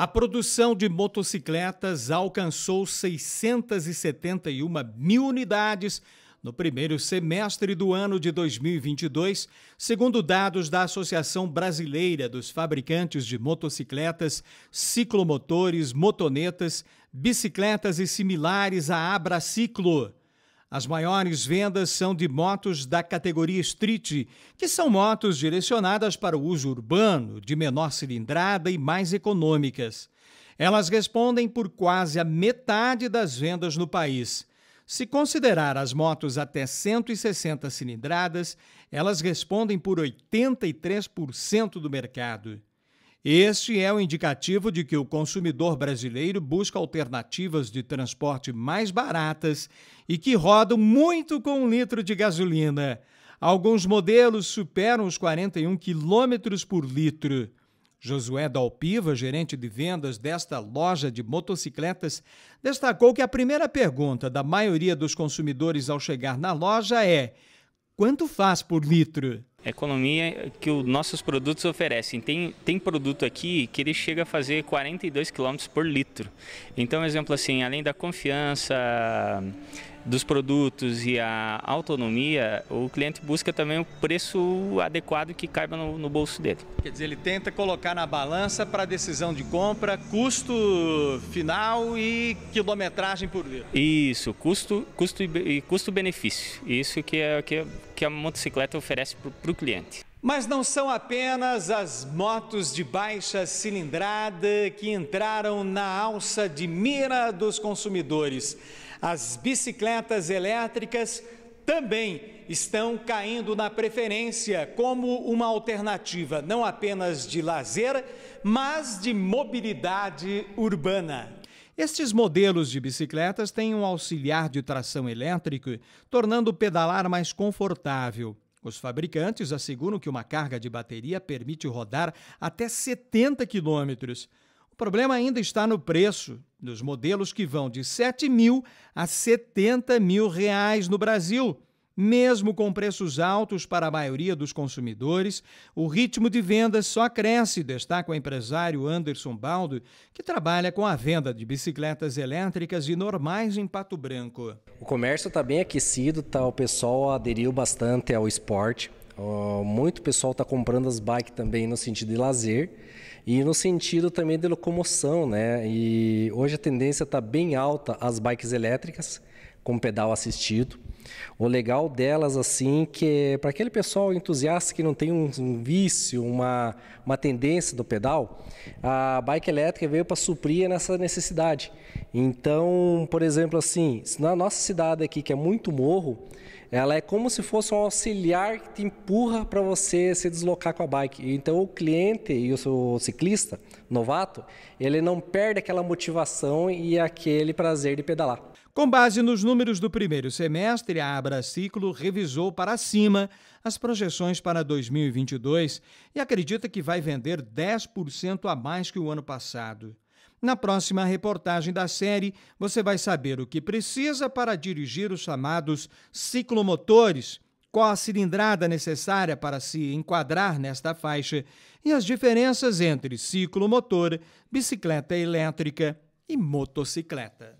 A produção de motocicletas alcançou 671 mil unidades no primeiro semestre do ano de 2022, segundo dados da Associação Brasileira dos Fabricantes de Motocicletas, Ciclomotores, Motonetas, Bicicletas e similares à Abraciclo. As maiores vendas são de motos da categoria Street, que são motos direcionadas para o uso urbano, de menor cilindrada e mais econômicas. Elas respondem por quase a metade das vendas no país. Se considerar as motos até 160 cilindradas, elas respondem por 83% do mercado. Este é o indicativo de que o consumidor brasileiro busca alternativas de transporte mais baratas e que rodam muito com um litro de gasolina. Alguns modelos superam os 41 km por litro. Josué Dalpiva, gerente de vendas desta loja de motocicletas, destacou que a primeira pergunta da maioria dos consumidores ao chegar na loja é: quanto faz por litro? É economia que os nossos produtos oferecem. Tem, tem produto aqui que ele chega a fazer 42 km por litro. Então, exemplo assim, além da confiança, dos produtos e a autonomia, o cliente busca também o preço adequado que caiba no, no bolso dele. Quer dizer, ele tenta colocar na balança para a decisão de compra, custo final e quilometragem por litro. Isso, custo, custo e custo-benefício. Isso que, é, que, é, que a motocicleta oferece para o cliente. Mas não são apenas as motos de baixa cilindrada que entraram na alça de mira dos consumidores. As bicicletas elétricas também estão caindo na preferência como uma alternativa não apenas de lazer, mas de mobilidade urbana. Estes modelos de bicicletas têm um auxiliar de tração elétrico, tornando o pedalar mais confortável. Os fabricantes asseguram que uma carga de bateria permite rodar até 70 quilômetros. O problema ainda está no preço dos modelos que vão de 7 mil a 70 mil reais no Brasil. Mesmo com preços altos para a maioria dos consumidores, o ritmo de vendas só cresce, destaca o empresário Anderson Baldo, que trabalha com a venda de bicicletas elétricas e normais em Pato Branco. O comércio está bem aquecido, tá, o pessoal aderiu bastante ao esporte. Uh, muito pessoal está comprando as bikes também no sentido de lazer e no sentido também de locomoção, né? E hoje a tendência está bem alta as bikes elétricas com pedal assistido. O legal delas, assim, que é para aquele pessoal entusiasta que não tem um, um, vício, uma, uma tendência do pedal, a bike elétrica veio para suprir nessa necessidade. Então, por exemplo, assim, na nossa cidade aqui, que é muito morro, ela é como se fosse um auxiliar que te empurra para você se deslocar com a bike. Então o cliente e o ciclista novato, ele não perde aquela motivação e aquele prazer de pedalar. Com base nos números do primeiro semestre, Abra Abraciclo revisou para cima as projeções para 2022 e acredita que vai vender 10% a mais que o ano passado. Na próxima reportagem da série, você vai saber o que precisa para dirigir os chamados ciclomotores, qual a cilindrada necessária para se enquadrar nesta faixa e as diferenças entre ciclomotor, bicicleta elétrica e motocicleta.